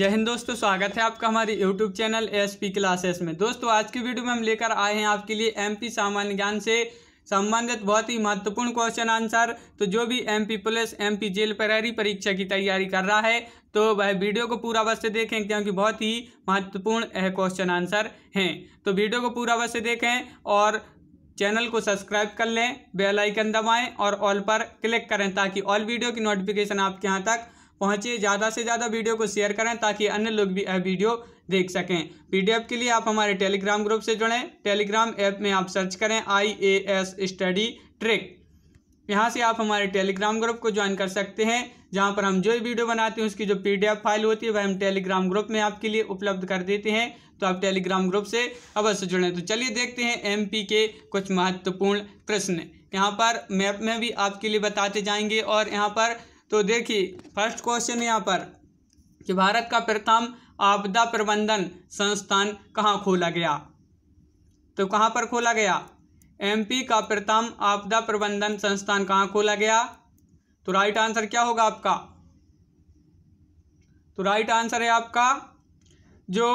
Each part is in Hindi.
जय हिंद दोस्तों स्वागत है आपका हमारे YouTube channel S P classes में दोस्तों आज की वीडियो में हम लेकर आए हैं आपके लिए एमपी सामान्य ज्ञान से संबंधित बहुत ही महत्वपूर्ण क्वेश्चन आंसर तो जो भी एमपी पुलिस एमपी जेल प्रहरी परीक्षा की तैयारी कर रहा है तो वह वीडियो को पूरा अवश्य देखें क्योंकि बहुत ही महत्वपूर्ण क्वेश्चन आंसर हैं तो वीडियो को पूरा अवश्य देखें और चैनल को सब्सक्राइब कर लें बेल आइकन दबाएं और ऑल पर क्लिक करें ताकि ऑल वीडियो की नोटिफिकेशन आपके यहाँ तक पहुँचे ज़्यादा से ज़्यादा वीडियो को शेयर करें ताकि अन्य लोग भी यह वीडियो देख सकें पीडीएफ के लिए आप हमारे टेलीग्राम ग्रुप से जुड़ें टेलीग्राम ऐप में आप सर्च करें I A S study trick यहाँ से आप हमारे टेलीग्राम ग्रुप को ज्वाइन कर सकते हैं जहाँ पर हम जो भी वीडियो बनाते हैं उसकी जो पीडीएफ फाइल होती है वह हम टेलीग्राम ग्रुप में आपके लिए उपलब्ध कर देते हैं तो आप टेलीग्राम ग्रुप से अवश्य जुड़ें तो चलिए देखते हैं एमपी के कुछ महत्वपूर्ण प्रश्न यहाँ पर मैप में भी आपके लिए बताते जाएंगे और यहाँ पर तो देखिए फर्स्ट क्वेश्चन यहाँ पर कि भारत का प्रथम आपदा प्रबंधन संस्थान कहाँ खोला गया तो कहाँ पर खोला गया एमपी का प्रथम आपदा प्रबंधन संस्थान कहाँ खोला गया तो राइट आंसर क्या होगा आपका तो राइट आंसर है आपका जो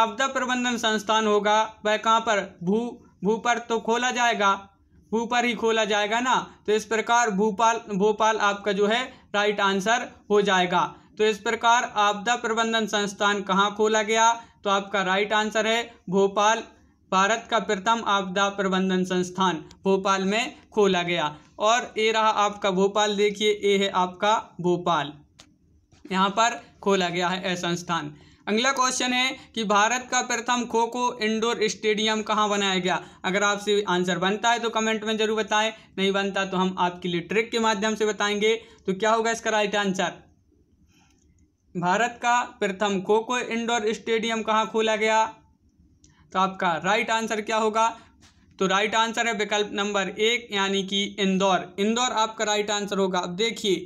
आपदा प्रबंधन संस्थान होगा वह कहाँ पर भू भू पर तो खोला जाएगा भू पर ही खोला जाएगा ना तो इस प्रकार भूपाल भोपाल आपका जो है राइट आंसर हो जाएगा तो इस प्रकार आपदा प्रबंधन संस्थान कहाँ खोला गया तो आपका राइट आंसर है भोपाल भारत का प्रथम आपदा प्रबंधन संस्थान भोपाल में खोला गया और ए रहा आपका भोपाल देखिए ए है आपका भोपाल यहाँ पर खोला गया है संस्थान अगला क्वेश्चन है कि भारत का प्रथम खो खो इंडोर स्टेडियम कहाँ बनाया गया अगर आपसे आंसर बनता है तो कमेंट में जरूर बताएं नहीं बनता तो हम आपके लिए ट्रिक के माध्यम से बताएंगे तो क्या होगा इसका राइट आंसर भारत का प्रथम खो खो इंडोर स्टेडियम कहाँ खोला गया तो आपका राइट आंसर क्या होगा तो राइट आंसर है विकल्प नंबर एक यानी कि इंदौर इंदौर आपका राइट आंसर होगा अब देखिए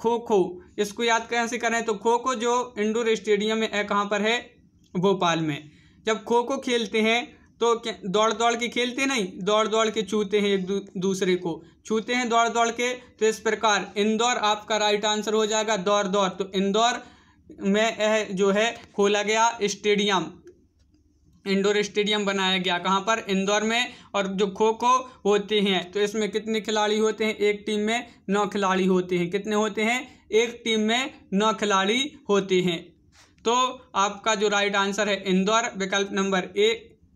खो खो इसको याद कैसे करें तो खो खो जो इंडोर स्टेडियम है कहाँ पर है भोपाल में जब खो खो खेलते हैं तो दौड़ दौड़ के खेलते नहीं दौड़ दौड़ के छूते हैं एक दू, दूसरे को छूते हैं दौड़ दौड़ के तो इस प्रकार इंदौर आपका राइट आंसर हो जाएगा दौड़ दौड़ तो इंदौर में यह जो है खोला गया स्टेडियम इंडोर स्टेडियम बनाया गया कहाँ पर इंदौर में और जो खो खो होते हैं तो इसमें कितने खिलाड़ी होते हैं एक टीम में नौ खिलाड़ी होते हैं कितने होते हैं एक टीम में नौ खिलाड़ी होते हैं तो आपका जो राइट आंसर है इंदौर विकल्प नंबर ए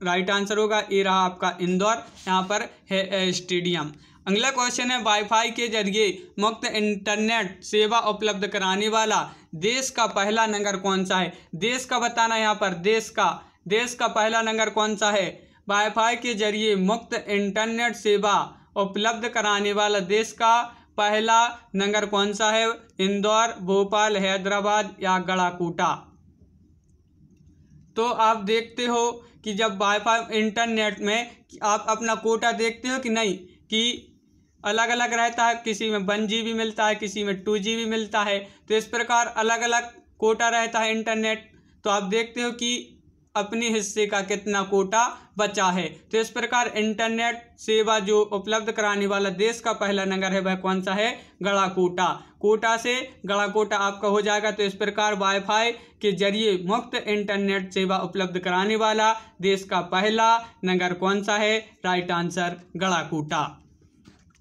राइट आंसर होगा ए रहा आपका इंदौर यहाँ पर है स्टेडियम अगला क्वेश्चन है वाईफाई के जरिए मुफ्त इंटरनेट सेवा उपलब्ध कराने वाला देश का पहला नगर कौन सा है देश का बताना यहाँ पर देश का देश का पहला नगर कौन सा है वाईफाई के जरिए मुफ्त इंटरनेट सेवा उपलब्ध कराने वाला देश का पहला नगर कौन सा है इंदौर भोपाल हैदराबाद या गड़ाकूटा तो आप देखते हो कि जब वाईफाई इंटरनेट में आप अपना कोटा देखते हो कि नहीं कि अलग अलग रहता है किसी में वन जी मिलता है किसी में टू जी मिलता है तो इस प्रकार अलग अलग कोटा रहता है इंटरनेट तो आप देखते हो कि अपने हिस्से का कितना कोटा बचा है तो इस प्रकार इंटरनेट सेवा जो उपलब्ध कराने वाला देश का पहला नगर है वह कौन सा है गड़ा कोटा कोटा से गड़ा कोटा आपका हो जाएगा तो इस प्रकार वाईफाई के जरिए मुफ्त इंटरनेट सेवा उपलब्ध कराने वाला देश का पहला नगर कौन सा है राइट आंसर गड़ाकोटा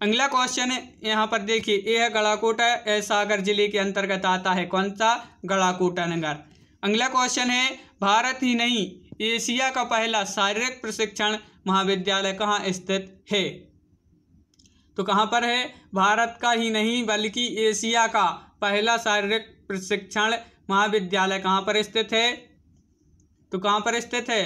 अगला क्वेश्चन है यहाँ पर देखिए यह है गड़ाकोटा ए सागर जिले के अंतर्गत आता है कौन सा गड़ाकोटा नगर अगला क्वेश्चन है भारत ही नहीं एशिया का पहला शारीरिक प्रशिक्षण महाविद्यालय कहाँ स्थित है तो कहाँ पर है भारत का ही नहीं बल्कि एशिया का पहला शारीरिक प्रशिक्षण महाविद्यालय कहाँ पर स्थित है तो कहाँ पर स्थित है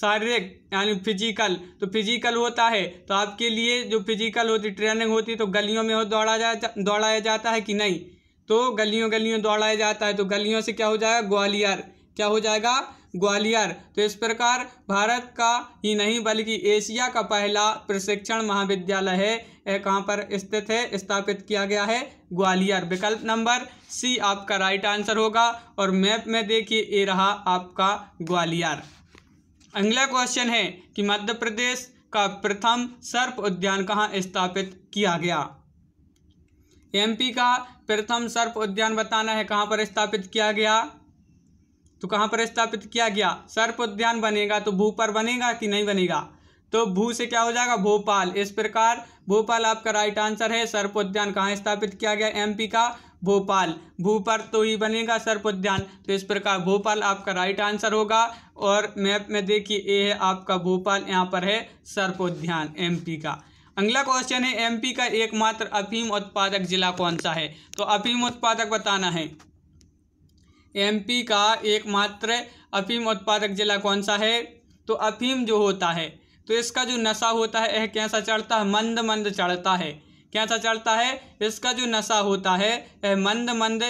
शारीरिक यानी फिजिकल तो फिजिकल होता है तो आपके लिए जो फिजिकल होती ट्रेनिंग होती तो गलियों में हो दौड़ा जा दौड़ाया जाता है कि नहीं तो गलियों गलियों दौड़ाया जाता है तो गलियों से क्या हो जाएगा ग्वालियर क्या हो जाएगा ग्वालियर तो इस प्रकार भारत का ही नहीं बल्कि एशिया का पहला प्रशिक्षण महाविद्यालय है यह कहाँ पर स्थित है स्थापित किया गया है ग्वालियर विकल्प नंबर सी आपका राइट आंसर होगा और मैप में देखिए ये रहा आपका ग्वालियर अगला क्वेश्चन है कि मध्य प्रदेश का प्रथम सर्प उद्यान कहाँ स्थापित किया गया एमपी का प्रथम सर्प उद्यान बताना है कहाँ पर स्थापित किया गया तो कहाँ पर स्थापित किया गया सर्प उद्यान बनेगा तो भू पर बनेगा कि नहीं बनेगा तो भू से क्या हो जाएगा भोपाल इस प्रकार भोपाल आपका राइट आंसर है सर्प उद्यान कहाँ स्थापित किया गया एमपी का भोपाल भू पर तो ही बनेगा सर्प उद्यान तो इस प्रकार भोपाल आपका राइट आंसर होगा और मैप में देखिए ये है आपका भोपाल यहाँ पर है सर्प उद्यान एम का अगला क्वेश्चन है एमपी का एकमात्र अफीम उत्पादक जिला कौन सा है तो अफीम उत्पादक बताना है एमपी का एकमात्र अफीम उत्पादक जिला कौन सा है तो अफीम जो होता है तो इसका जो नशा होता है यह कैसा चढ़ता है मंद मंद चढ़ता है कैसा चढ़ता है इसका जो नशा होता है यह मंद मंद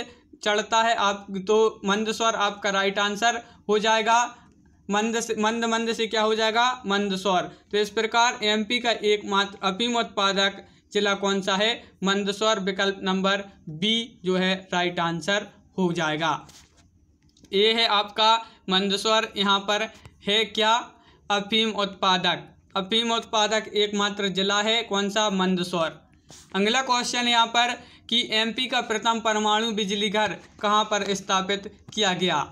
चढ़ता है आप तो मंद स्वर आपका राइट आंसर हो जाएगा मंद से मंद मंद से क्या हो जाएगा मंद स्वर तो इस प्रकार एमपी का एकमात्र अपीम उत्पादक जिला कौन सा है स्वर विकल्प नंबर बी जो है राइट आंसर हो जाएगा ये है आपका मंदसौर यहाँ पर है क्या अफीम उत्पादक अफीम उत्पादक एकमात्र जिला है कौन सा मंदसौर अगला क्वेश्चन यहाँ पर कि एमपी का प्रथम परमाणु बिजली घर कहाँ पर स्थापित किया गया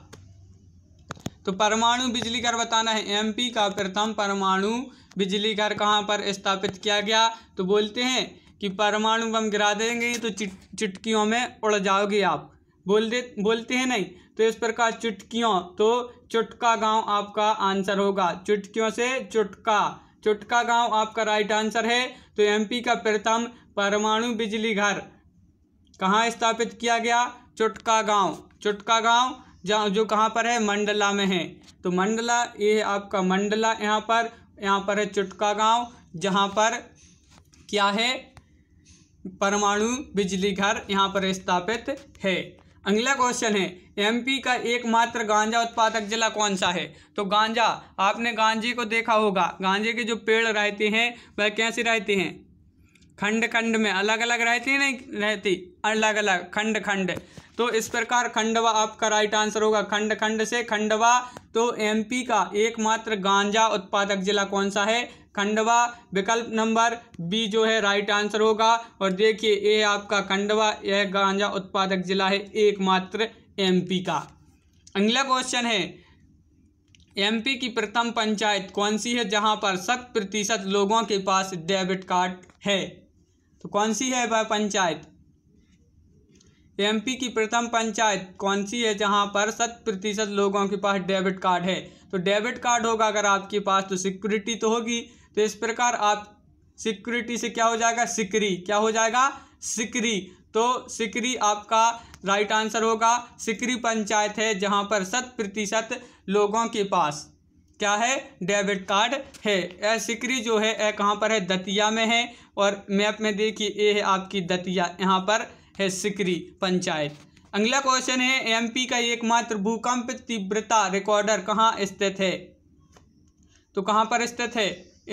तो परमाणु बिजली घर बताना है एमपी का प्रथम परमाणु बिजली घर कहाँ पर स्थापित किया गया तो बोलते हैं कि परमाणु बम गिरा देंगे तो चिट चिटकियों में उड़ जाओगे आप बोल दे बोलते हैं नहीं तो इस प्रकार चुटकियों तो चुटका गांव आपका आंसर होगा चुटकियों से चुटका चुटका गांव आपका राइट आंसर है तो एमपी का प्रथम परमाणु बिजली घर कहाँ स्थापित किया गया चुटका गांव चुटका गांव जहाँ जो कहाँ पर है मंडला में है तो मंडला ये आपका मंडला यहाँ पर यहाँ पर है चुटका गांव जहाँ पर क्या है परमाणु बिजली घर यहाँ पर स्थापित है अगला क्वेश्चन है एमपी का एकमात्र गांजा उत्पादक जिला कौन सा है तो गांजा आपने गांजे को देखा होगा गांजे के जो पेड़ रहते हैं वह कैसे रहते हैं खंड खंड में अलग अलग रहती नहीं रहती अलग अलग खंड खंड तो इस प्रकार खंडवा आपका राइट आंसर होगा खंड खंड से खंडवा तो एमपी का एकमात्र गांजा उत्पादक जिला कौन सा है खंडवा विकल्प नंबर बी जो है राइट आंसर होगा और देखिए ए आपका खंडवा यह गांजा उत्पादक जिला है एकमात्र एमपी का अगला क्वेश्चन है एमपी की प्रथम पंचायत कौन सी है जहां पर शत प्रतिशत लोगों के पास डेबिट कार्ड है तो कौन सी है वह पंचायत एमपी की प्रथम पंचायत कौन सी है जहां पर शत प्रतिशत लोगों के पास डेबिट कार्ड है तो डेबिट कार्ड होगा अगर आपके पास तो सिक्योरिटी तो होगी तो इस प्रकार आप सिक्योरिटी से क्या हो जाएगा सिकरी क्या हो जाएगा सिकरी तो सिकरी आपका राइट आंसर होगा सिकरी पंचायत है जहां पर शत प्रतिशत लोगों के पास क्या है डेबिट कार्ड है ए सिकरी जो है ए कहाँ पर है दतिया में है और मैप में देखिए ए है आपकी दतिया यहाँ पर है सिकरी पंचायत अगला क्वेश्चन है एमपी का एकमात्र भूकंप तीव्रता रिकॉर्डर कहाँ स्थित है तो कहाँ पर स्थित है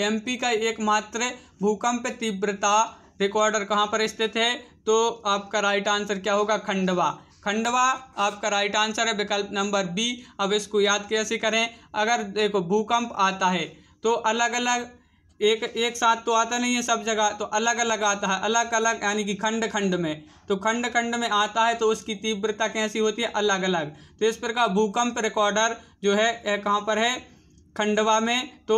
एमपी का एकमात्र भूकंप तीव्रता रिकॉर्डर कहाँ पर स्थित है तो आपका राइट आंसर क्या होगा खंडवा खंडवा आपका राइट आंसर है विकल्प नंबर बी अब इसको याद कैसे करें अगर देखो भूकंप आता है तो अलग अलग एक एक साथ तो आता नहीं है सब जगह तो अलग अलग आता है अलग अलग यानी कि खंड खंड में तो खंड खंड में आता है तो उसकी तीव्रता कैसी होती है अलग अलग तो इस प्रकार भूकंप रिकॉर्डर जो है कहाँ पर है खंडवा में तो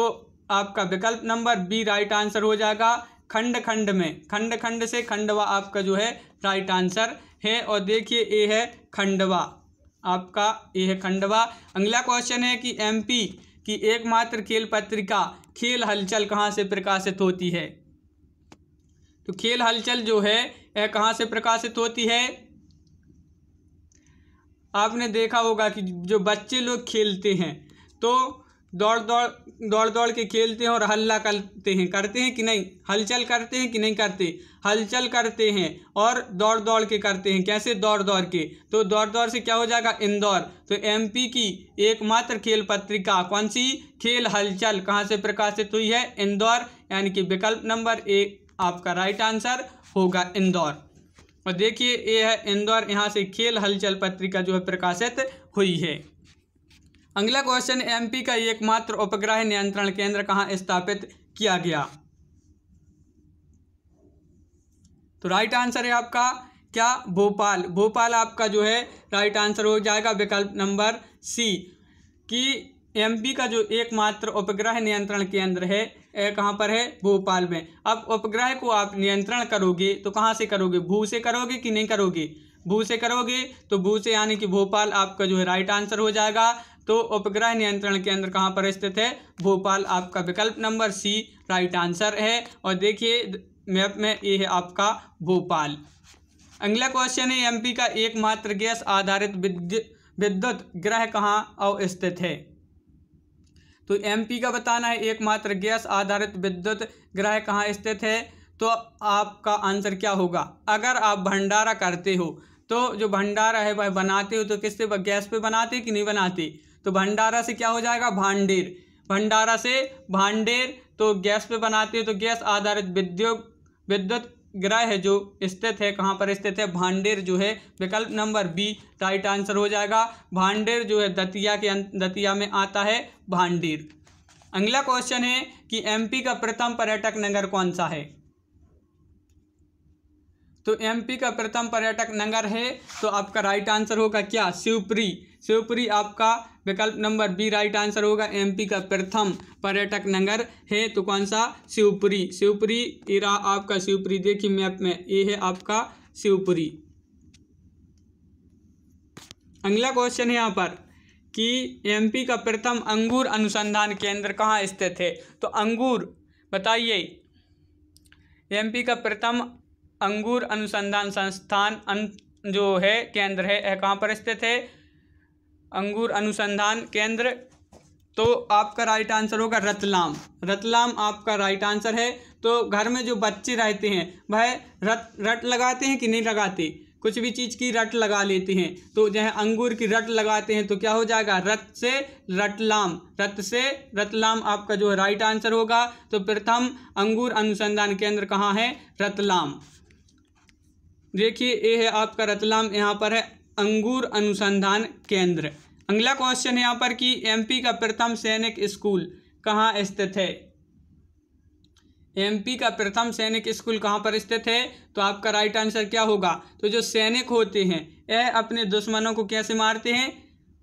आपका विकल्प नंबर बी राइट आंसर हो जाएगा खंड खंड में खंड खंड से खंडवा आपका जो है राइट आंसर है और देखिए ये है खंडवा आपका ये है खंडवा अगला क्वेश्चन है कि एमपी कि एकमात्र खेल पत्रिका खेल हलचल कहाँ से प्रकाशित होती है तो खेल हलचल जो है यह कहाँ से प्रकाशित होती है आपने देखा होगा कि जो बच्चे लोग खेलते हैं तो दौड़ दौड़ दौड़ दौड़ के खेलते हैं और हल्ला करते हैं करते हैं कि नहीं हलचल करते हैं कि नहीं करते हलचल करते हैं और दौड़ दौड़ के करते हैं कैसे दौड़ दौड़ के तो दौड़ दौड़ से क्या हो जाएगा इंदौर तो एमपी की एकमात्र खेल पत्रिका कौन सी खेल हलचल कहाँ से प्रकाशित हुई है इंदौर यानी कि विकल्प नंबर एक आपका राइट आंसर होगा इंदौर और देखिए ये है इंदौर यहाँ से खेल हलचल पत्रिका जो है प्रकाशित हुई है अगला क्वेश्चन एमपी का एकमात्र उपग्रह नियंत्रण केंद्र कहाँ स्थापित किया गया तो राइट आंसर है आपका क्या भोपाल भोपाल आपका जो है राइट आंसर हो जाएगा विकल्प नंबर सी कि एमपी का जो एकमात्र उपग्रह नियंत्रण केंद्र है कहाँ पर है भोपाल में अब उपग्रह को आप नियंत्रण करोगे तो कहाँ से करोगे भू से करोगे कि नहीं करोगे भू से करोगे तो भू से यानी कि भोपाल आपका जो है राइट आंसर हो जाएगा तो उपग्रह नियंत्रण केंद्र कहाँ पर स्थित है भोपाल आपका विकल्प नंबर सी राइट आंसर है और देखिए मैप में ये है आपका भोपाल अगला क्वेश्चन है एमपी का एकमात्र गैस आधारित विद्युत ग्रह कहाँ अवस्थित है तो एमपी का बताना है एकमात्र गैस आधारित विद्युत ग्रह कहाँ स्थित है तो आपका आंसर क्या होगा अगर आप भंडारा करते हो तो जो भंडारा है वह बनाते हो तो किससे गैस पे बनाते कि नहीं बनाते तो भंडारा से क्या हो जाएगा भांडेर भंडारा से भांडेर तो गैस पे बनाती है तो गैस आधारित विद्युत विद्युत ग्रह है जो स्थित है कहाँ पर स्थित है भांडेर जो है विकल्प नंबर बी राइट आंसर हो जाएगा भांडेर जो है दतिया के दतिया में आता है भांडेर अगला क्वेश्चन है कि एमपी का प्रथम पर्यटक नगर कौन सा है तो एमपी का प्रथम पर्यटक नगर है तो आपका राइट आंसर होगा क्या शिवपुरी शिवपुरी आपका विकल्प नंबर बी राइट आंसर होगा एमपी का प्रथम पर्यटक नगर है तो कौन सा शिवपुरी शिवपुरी इरा आपका शिवपुरी देखिए मैप में ये है आपका शिवपुरी अगला क्वेश्चन है यहाँ पर कि एमपी का प्रथम अंगूर अनुसंधान केंद्र कहाँ स्थित है तो अंगूर बताइए एमपी का प्रथम अंगूर अनुसंधान संस्थान अन, अं, जो है केंद्र है यह कहाँ पर स्थित है अंगूर अनुसंधान केंद्र तो आपका राइट आंसर होगा रतलाम रतलाम आपका राइट आंसर है तो घर में जो बच्चे रहते हैं वह रट रट लगाते हैं कि नहीं लगाते कुछ भी चीज़ की रट लगा लेते हैं तो जहाँ अंगूर की रट लगाते हैं तो क्या हो जाएगा रत से रतलाम रत से रतलाम आपका जो राइट आंसर होगा तो प्रथम अंगूर अनुसंधान केंद्र कहाँ है रतलाम देखिए ये है आपका रतलाम यहाँ पर है अंगूर अनुसंधान केंद्र अगला क्वेश्चन यहाँ पर कि एमपी का प्रथम सैनिक स्कूल कहाँ स्थित है एमपी का प्रथम सैनिक स्कूल कहाँ पर स्थित है तो आपका राइट आंसर क्या होगा तो जो सैनिक होते हैं यह अपने दुश्मनों को कैसे मारते हैं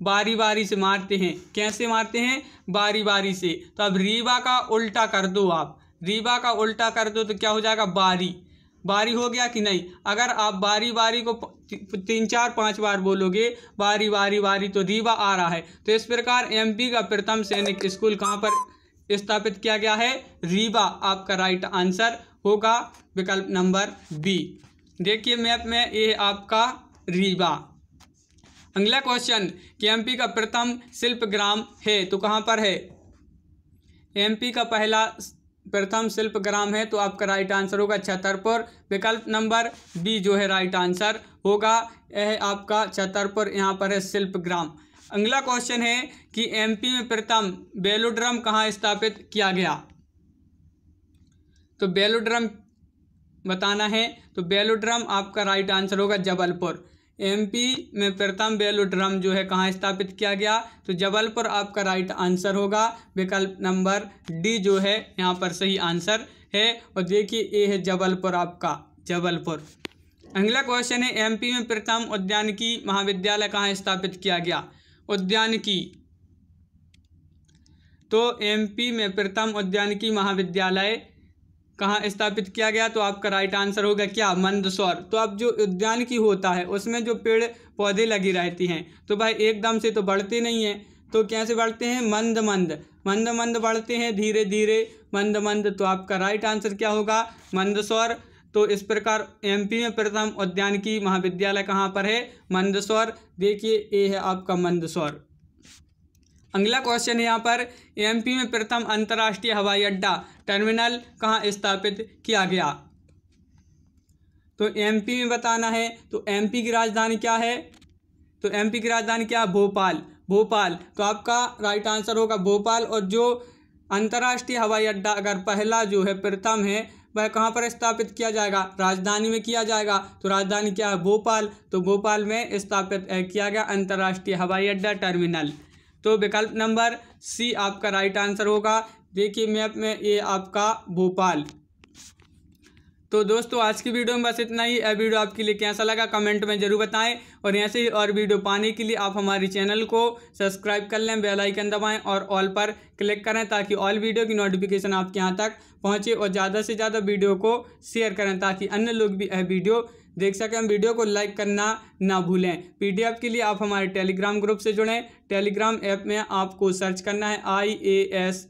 बारी बारी से मारते हैं कैसे मारते हैं बारी बारी से तो अब रीवा का उल्टा कर दो आप रीवा का उल्टा कर दो तो क्या हो जाएगा बारी बारी हो गया कि नहीं अगर आप बारी बारी को तीन चार पांच बार बोलोगे बारी बारी बारी तो रीवा आ रहा है तो इस प्रकार एमपी का प्रथम सैनिक स्कूल कहाँ पर स्थापित किया गया है रीवा आपका राइट आंसर होगा विकल्प नंबर बी देखिए मैप में ये आपका रीवा अगला क्वेश्चन कि एमपी का प्रथम शिल्प ग्राम है तो कहाँ पर है एमपी का पहला प्रथम शिल्प ग्राम है तो आपका राइट आंसर होगा छतरपुर विकल्प नंबर बी जो है राइट आंसर होगा यह आपका छतरपुर यहाँ पर है शिल्प ग्राम अगला क्वेश्चन है कि एमपी में प्रथम बेलोड्रम कहाँ स्थापित किया गया तो बेलोड्रम बताना है तो बेलोड्रम आपका राइट आंसर होगा जबलपुर एमपी में प्रथम बेलोड्रम जो है कहाँ स्थापित किया गया तो जबलपुर आपका राइट आंसर होगा विकल्प नंबर डी जो है यहाँ पर सही आंसर है और देखिए ए है जबलपुर आपका जबलपुर अगला क्वेश्चन है एमपी में प्रथम उद्यान की महाविद्यालय कहाँ स्थापित किया गया उद्यान की तो एमपी में प्रथम उद्यान की महाविद्यालय कहाँ स्थापित किया गया तो आपका राइट आंसर होगा क्या मंदसौर तो अब जो उद्यान की होता है उसमें जो पेड़ पौधे लगी रहती हैं तो भाई एकदम से तो बढ़ते नहीं हैं तो कैसे बढ़ते हैं मंद मंद मंद मंद बढ़ते हैं धीरे धीरे मंद मंद तो आपका राइट आंसर क्या होगा मंदसौर तो इस प्रकार एमपी में प्रथम उद्यान की महाविद्यालय कहाँ पर है मंदसौर देखिए ये है आपका मंदसौर अगला क्वेश्चन है यहाँ पर एमपी में प्रथम अंतर्राष्ट्रीय हवाई अड्डा टर्मिनल कहाँ स्थापित किया गया तो एमपी में बताना है तो एमपी की राजधानी क्या है तो एमपी की राजधानी क्या है भोपाल भोपाल तो आपका राइट आंसर होगा भोपाल और जो अंतर्राष्ट्रीय हवाई अड्डा अगर पहला जो है प्रथम है वह कहाँ पर स्थापित किया जाएगा राजधानी में किया जाएगा तो राजधानी क्या है भोपाल तो भोपाल में स्थापित किया गया अंतर्राष्ट्रीय हवाई अड्डा टर्मिनल तो विकल्प नंबर सी आपका राइट आंसर होगा देखिए मैप में ये आपका भोपाल तो दोस्तों आज की वीडियो में बस इतना ही यह वीडियो आपके लिए कैसा लगा कमेंट में जरूर बताएं और ऐसे ही और वीडियो पाने के लिए आप हमारे चैनल को सब्सक्राइब कर लें बेल आइकन दबाएं और ऑल पर क्लिक करें ताकि ऑल वीडियो की नोटिफिकेशन आपके यहाँ तक पहुँचे और ज़्यादा से ज़्यादा वीडियो को शेयर करें ताकि अन्य लोग भी यह वीडियो देख सकें हम वीडियो को लाइक करना ना भूलें पीडीएफ के लिए आप हमारे टेलीग्राम ग्रुप से जुड़ें टेलीग्राम ऐप में आपको सर्च करना है I A S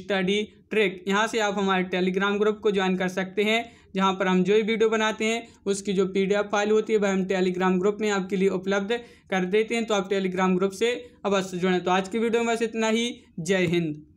study trick यहाँ से आप हमारे टेलीग्राम ग्रुप को ज्वाइन कर सकते हैं जहाँ पर हम जो भी वीडियो बनाते हैं उसकी जो पीडीएफ फाइल होती है वह हम टेलीग्राम ग्रुप में आपके लिए उपलब्ध कर देते हैं तो आप टेलीग्राम ग्रुप से अवश्य जुड़ें तो आज की वीडियो में बस इतना ही जय हिंद